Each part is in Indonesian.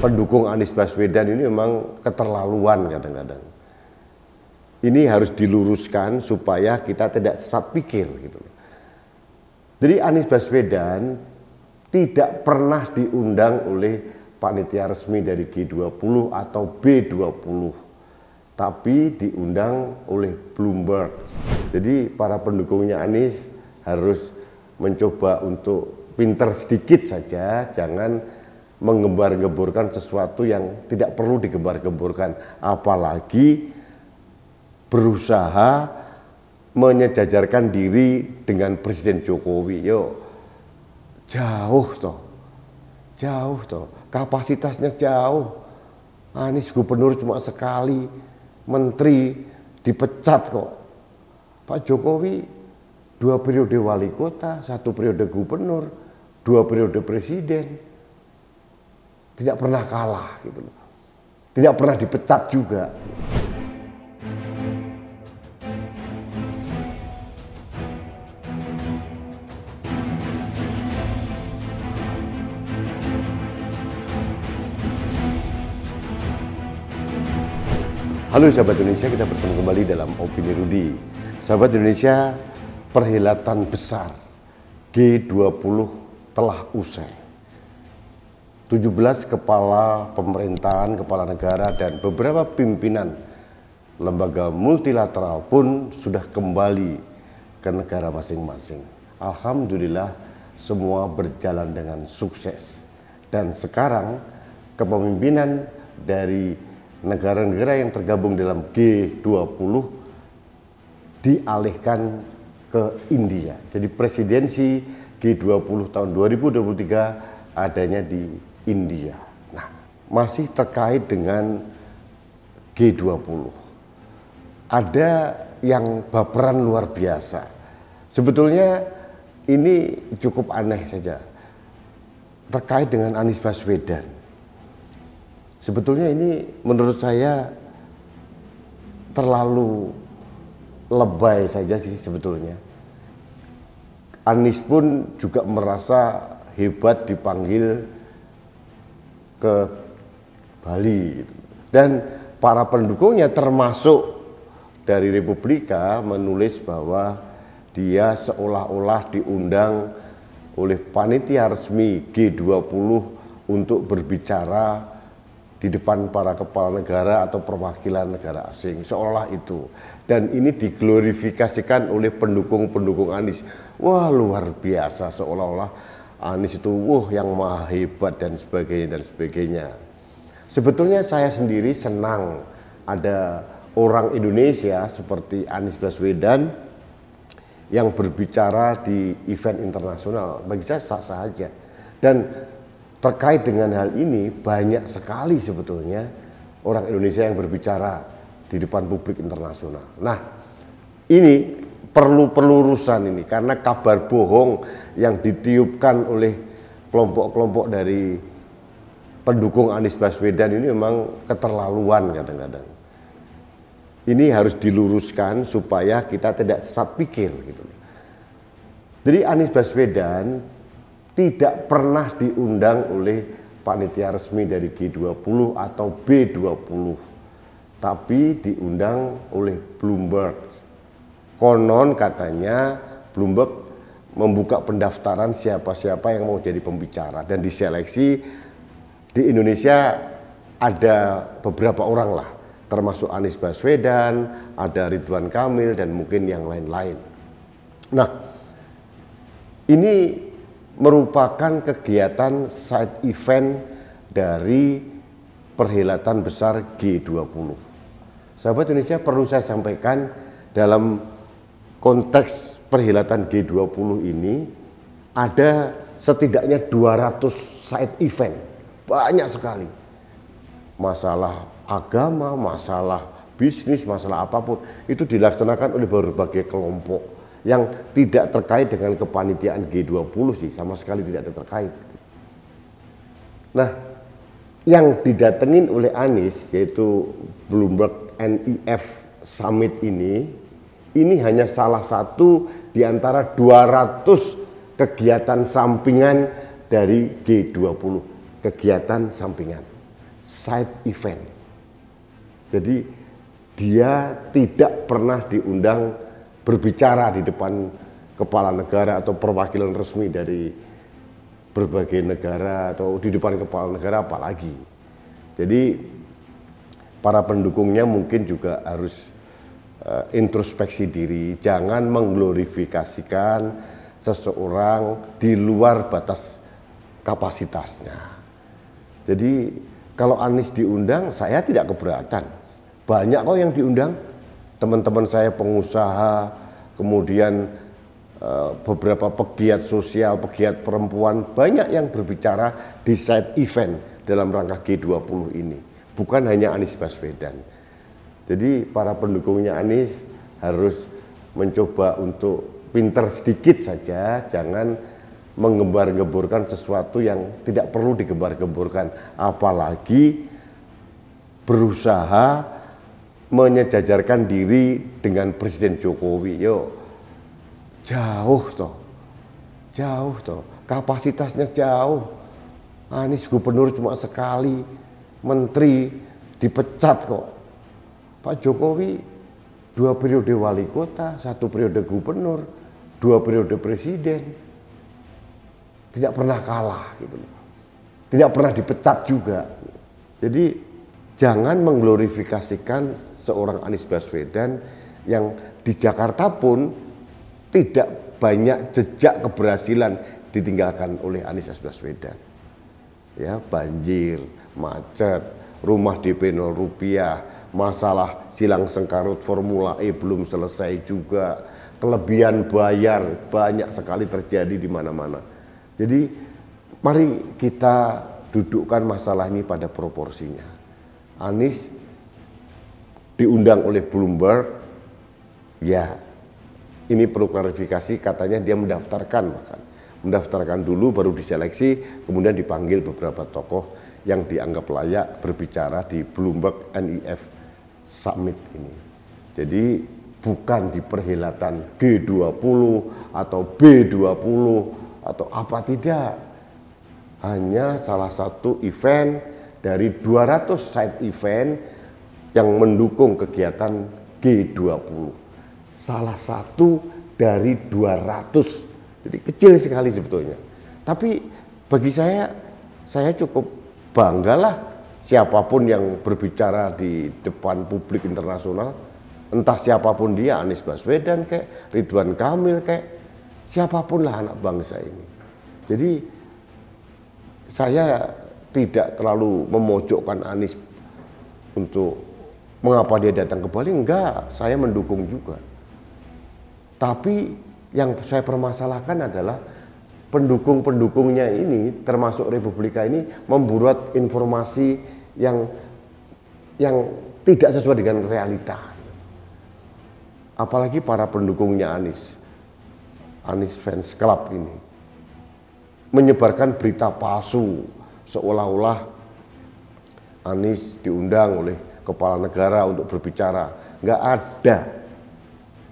pendukung Anies Baswedan ini memang keterlaluan kadang-kadang. Ini harus diluruskan supaya kita tidak sesat pikir gitu. Jadi Anies Baswedan tidak pernah diundang oleh panitia resmi dari G20 atau B20 tapi diundang oleh Bloomberg. Jadi para pendukungnya Anies harus mencoba untuk pinter sedikit saja, jangan menggembar-gemburkan sesuatu yang tidak perlu digembar-gemburkan apalagi berusaha menyejajarkan diri dengan Presiden Jokowi yo jauh toh jauh toh kapasitasnya jauh Anies gubernur cuma sekali menteri dipecat kok Pak Jokowi dua periode wali kota satu periode gubernur dua periode presiden tidak pernah kalah gitu loh. Tidak pernah dipecat juga. Halo sahabat Indonesia, kita bertemu kembali dalam Opini Rudi. Sahabat Indonesia, perhelatan besar G20 telah usai. 17 kepala pemerintahan, kepala negara, dan beberapa pimpinan lembaga multilateral pun sudah kembali ke negara masing-masing. Alhamdulillah, semua berjalan dengan sukses, dan sekarang kepemimpinan dari negara-negara yang tergabung dalam G20 dialihkan ke India. Jadi presidensi G20 tahun 2023 adanya di India. Nah, masih terkait dengan G20. Ada yang baperan luar biasa. Sebetulnya ini cukup aneh saja. Terkait dengan Anies Baswedan. Sebetulnya ini menurut saya terlalu lebay saja sih sebetulnya. Anies pun juga merasa hebat dipanggil ke Bali gitu. dan para pendukungnya termasuk dari Republika menulis bahwa dia seolah-olah diundang oleh panitia resmi G20 untuk berbicara di depan para kepala negara atau perwakilan negara asing seolah itu dan ini diglorifikasikan oleh pendukung-pendukung Anies wah luar biasa seolah-olah Anies ah, itu wah yang maha hebat dan sebagainya dan sebagainya. Sebetulnya saya sendiri senang ada orang Indonesia seperti Anies Baswedan yang berbicara di event internasional. Bagi saya sah saja. Dan terkait dengan hal ini banyak sekali sebetulnya orang Indonesia yang berbicara di depan publik internasional. Nah, ini perlu pelurusan ini karena kabar bohong yang ditiupkan oleh kelompok-kelompok dari pendukung Anies Baswedan ini memang keterlaluan kadang-kadang. Ini harus diluruskan supaya kita tidak sesat pikir gitu. Jadi Anies Baswedan tidak pernah diundang oleh panitia resmi dari G20 atau B20 tapi diundang oleh Bloomberg Konon katanya Bloomberg membuka pendaftaran siapa-siapa yang mau jadi pembicara dan diseleksi di Indonesia ada beberapa orang lah termasuk Anies Baswedan, ada Ridwan Kamil dan mungkin yang lain-lain. Nah, ini merupakan kegiatan side event dari perhelatan besar G20. Sahabat Indonesia perlu saya sampaikan dalam konteks perhelatan G20 ini ada setidaknya 200 side event. Banyak sekali. Masalah agama, masalah bisnis, masalah apapun itu dilaksanakan oleh berbagai kelompok yang tidak terkait dengan kepanitiaan G20 sih, sama sekali tidak ada terkait. Nah, yang didatengin oleh Anies yaitu Bloomberg NIF Summit ini ini hanya salah satu di antara 200 kegiatan sampingan dari G20, kegiatan sampingan, side event. Jadi dia tidak pernah diundang berbicara di depan kepala negara atau perwakilan resmi dari berbagai negara atau di depan kepala negara apalagi. Jadi para pendukungnya mungkin juga harus uh, introspeksi diri, jangan mengglorifikasikan seseorang di luar batas kapasitasnya. Jadi kalau Anies diundang, saya tidak keberatan. Banyak kok yang diundang, teman-teman saya pengusaha, kemudian eh, beberapa pegiat sosial, pegiat perempuan, banyak yang berbicara di side event dalam rangka G20 ini. Bukan hanya Anies Baswedan. Jadi para pendukungnya Anies harus mencoba untuk pinter sedikit saja, jangan menggembar geburkan sesuatu yang tidak perlu digembar-gemburkan, apalagi berusaha menyejajarkan diri dengan Presiden Jokowi. Yo, jauh toh, jauh toh, kapasitasnya jauh. Anies gubernur cuma sekali, menteri dipecat kok Pak Jokowi dua periode wali kota, satu periode gubernur, dua periode presiden. Tidak pernah kalah gitu Tidak pernah dipecat juga. Jadi jangan mengglorifikasikan seorang Anies Baswedan yang di Jakarta pun tidak banyak jejak keberhasilan ditinggalkan oleh Anies Baswedan. Ya, banjir, macet, rumah DP 0 rupiah, masalah silang sengkarut Formula E belum selesai juga kelebihan bayar banyak sekali terjadi di mana-mana jadi mari kita dudukkan masalah ini pada proporsinya Anies diundang oleh Bloomberg ya ini perlu klarifikasi katanya dia mendaftarkan bahkan mendaftarkan dulu baru diseleksi kemudian dipanggil beberapa tokoh yang dianggap layak berbicara di Bloomberg NIF summit ini. Jadi bukan di perhelatan G20 atau B20 atau apa tidak. Hanya salah satu event dari 200 side event yang mendukung kegiatan G20. Salah satu dari 200. Jadi kecil sekali sebetulnya. Tapi bagi saya, saya cukup banggalah siapapun yang berbicara di depan publik internasional, entah siapapun dia, Anies Baswedan kayak, Ridwan Kamil kayak, siapapun lah anak bangsa ini. Jadi saya tidak terlalu memojokkan Anies untuk mengapa dia datang ke Bali, enggak, saya mendukung juga. Tapi yang saya permasalahkan adalah pendukung-pendukungnya ini termasuk Republika ini membuat informasi yang yang tidak sesuai dengan realita. Apalagi para pendukungnya Anies, Anies fans club ini menyebarkan berita palsu seolah-olah Anies diundang oleh kepala negara untuk berbicara. Nggak ada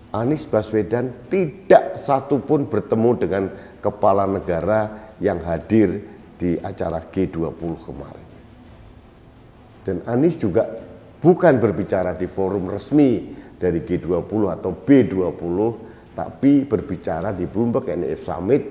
Anies Baswedan tidak satupun bertemu dengan kepala negara yang hadir di acara G20 kemarin. Dan Anies juga bukan berbicara di forum resmi dari G20 atau B20, tapi berbicara di Bloomberg NF e Summit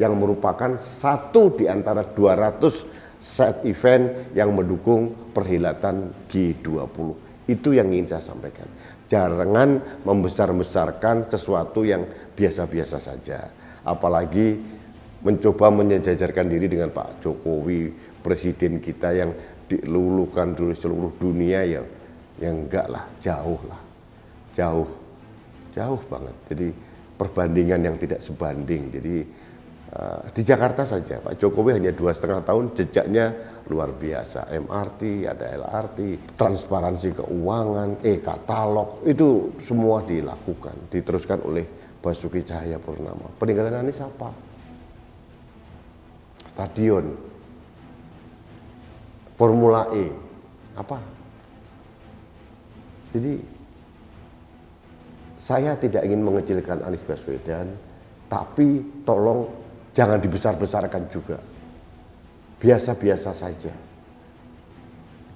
yang merupakan satu di antara 200 set event yang mendukung perhelatan G20. Itu yang ingin saya sampaikan. Jangan membesar-besarkan sesuatu yang biasa-biasa saja. Apalagi mencoba menyejajarkan diri dengan Pak Jokowi, presiden kita yang dilulukan dulu seluruh dunia ya yang enggak lah, jauh lah. Jauh. Jauh banget. Jadi perbandingan yang tidak sebanding. Jadi Eh, di Jakarta saja Pak Jokowi hanya dua setengah tahun jejaknya luar biasa MRT ada LRT transparansi keuangan e katalog itu semua dilakukan diteruskan oleh Basuki Cahaya Purnama peninggalan Anies apa stadion Formula E apa jadi saya tidak ingin mengecilkan Anies Baswedan tapi tolong Jangan dibesar-besarkan juga. Biasa-biasa saja.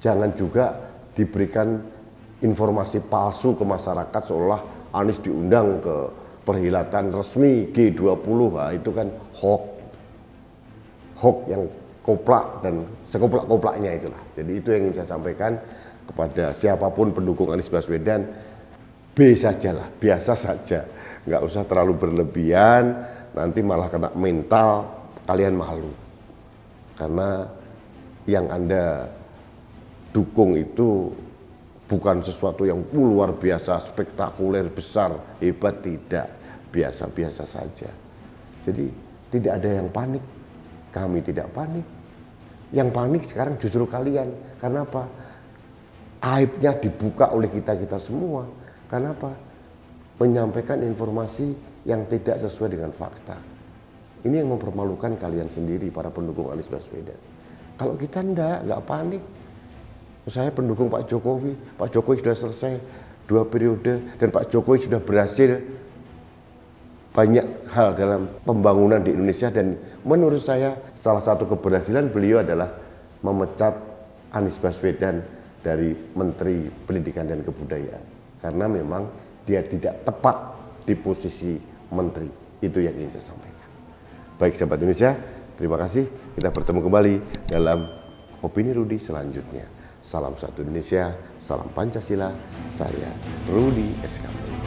Jangan juga diberikan informasi palsu ke masyarakat seolah Anies diundang ke perhelatan resmi G20 nah, itu kan hoax hoax yang koplak dan sekoplak-koplaknya itulah jadi itu yang ingin saya sampaikan kepada siapapun pendukung Anies Baswedan B sajalah biasa saja nggak usah terlalu berlebihan nanti malah kena mental kalian malu karena yang anda dukung itu bukan sesuatu yang luar biasa spektakuler besar hebat tidak biasa-biasa saja jadi tidak ada yang panik kami tidak panik yang panik sekarang justru kalian karena apa aibnya dibuka oleh kita kita semua karena apa menyampaikan informasi yang tidak sesuai dengan fakta. Ini yang mempermalukan kalian sendiri para pendukung Anies Baswedan. Kalau kita enggak, enggak panik. Saya pendukung Pak Jokowi, Pak Jokowi sudah selesai dua periode dan Pak Jokowi sudah berhasil banyak hal dalam pembangunan di Indonesia dan menurut saya salah satu keberhasilan beliau adalah memecat Anies Baswedan dari Menteri Pendidikan dan Kebudayaan karena memang dia tidak tepat di posisi menteri. Itu yang ingin saya sampaikan. Baik sahabat Indonesia, terima kasih. Kita bertemu kembali dalam Opini Rudi selanjutnya. Salam satu Indonesia, salam Pancasila. Saya Rudi SKP.